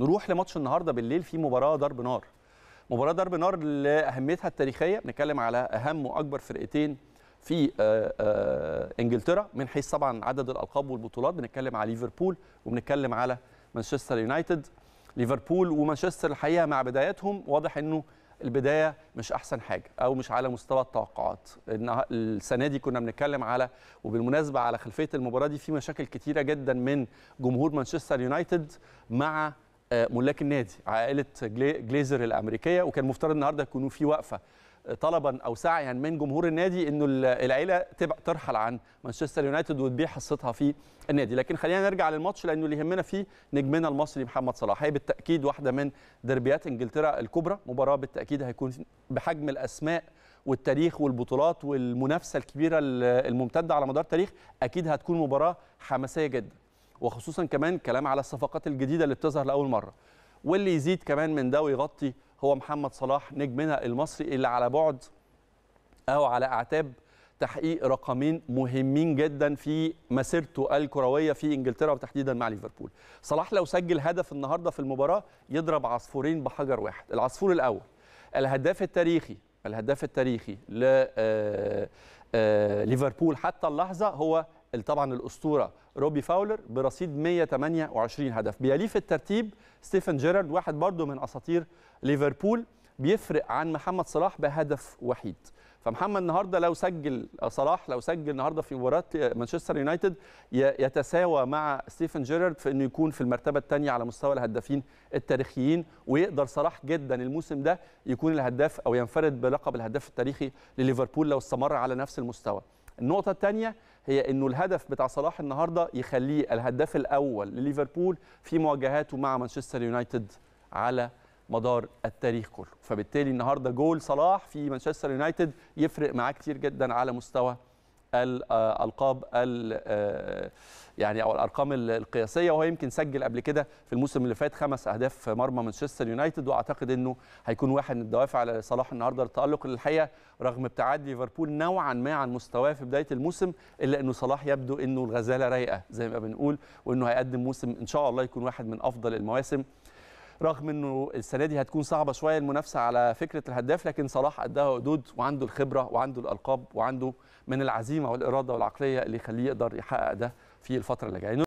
نروح لماتش النهارده بالليل في مباراه ضرب نار مباراه ضرب نار لاهميتها التاريخيه بنتكلم على اهم واكبر فرقتين في آه، آه، انجلترا من حيث طبعا عدد الالقاب والبطولات بنتكلم على ليفربول وبنتكلم على مانشستر يونايتد ليفربول ومانشستر الحقيقه مع بداياتهم واضح انه البدايه مش احسن حاجه او مش على مستوى التوقعات السنه دي كنا بنتكلم على وبالمناسبه على خلفيه المباراه دي في مشاكل كتيره جدا من جمهور مانشستر يونايتد مع آه، ملاك النادي عائله جليزر الامريكيه وكان مفترض النهارده يكونوا في وقفه آه، طلبا او سعيا من جمهور النادي انه العيله تبقى ترحل عن مانشستر يونايتد وتبيع حصتها في النادي لكن خلينا نرجع للماتش لانه اللي يهمنا فيه نجمنا المصري محمد صلاح هي بالتاكيد واحده من دربيات انجلترا الكبرى مباراه بالتاكيد هيكون بحجم الاسماء والتاريخ والبطولات والمنافسه الكبيره الممتده على مدار التاريخ اكيد هتكون مباراه حماسيه جدا وخصوصا كمان كلام على الصفقات الجديده اللي بتظهر لاول مره واللي يزيد كمان من ده ويغطي هو محمد صلاح نجمنا المصري اللي على بعد او على اعتاب تحقيق رقمين مهمين جدا في مسيرته الكرويه في انجلترا وتحديدا مع ليفربول. صلاح لو سجل هدف النهارده في المباراه يضرب عصفورين بحجر واحد، العصفور الاول الهداف التاريخي الهداف التاريخي ل آه، آه، ليفربول حتى اللحظه هو طبعا الاسطوره روبي فاولر برصيد 128 هدف بيليه في الترتيب ستيفن جيرارد واحد برضه من اساطير ليفربول بيفرق عن محمد صلاح بهدف وحيد فمحمد النهارده لو سجل آه، صلاح لو سجل النهارده في مباراه آه، مانشستر يونايتد يتساوى مع ستيفن جيرارد في انه يكون في المرتبه الثانيه على مستوى الهدافين التاريخيين ويقدر صلاح جدا الموسم ده يكون الهداف او ينفرد بلقب الهداف التاريخي لليفربول لو استمر على نفس المستوى النقطه الثانيه هي انه الهدف بتاع صلاح النهارده يخليه الهداف الاول لليفربول في مواجهاته مع مانشستر يونايتد على مدار التاريخ كله فبالتالي النهارده جول صلاح في مانشستر يونايتد يفرق معاه كتير جدا على مستوى الالقاب آه، آه، يعني او الارقام القياسيه وهو يمكن سجل قبل كده في الموسم اللي فات خمس اهداف في مرمى مانشستر يونايتد واعتقد انه هيكون واحد من الدوافع لصلاح النهارده للتالق الحقيقه رغم ابتعاد ليفربول نوعا ما عن مستواه في بدايه الموسم الا انه صلاح يبدو انه الغزاله رايقه زي ما بنقول وانه هيقدم موسم ان شاء الله يكون واحد من افضل المواسم رغم انه السنه دي هتكون صعبه شويه المنافسه على فكره الهداف لكن صلاح قدها حدود وعنده الخبره وعنده الالقاب وعنده من العزيمه والاراده والعقليه اللي يخليه يقدر يحقق ده في الفتره اللي جايه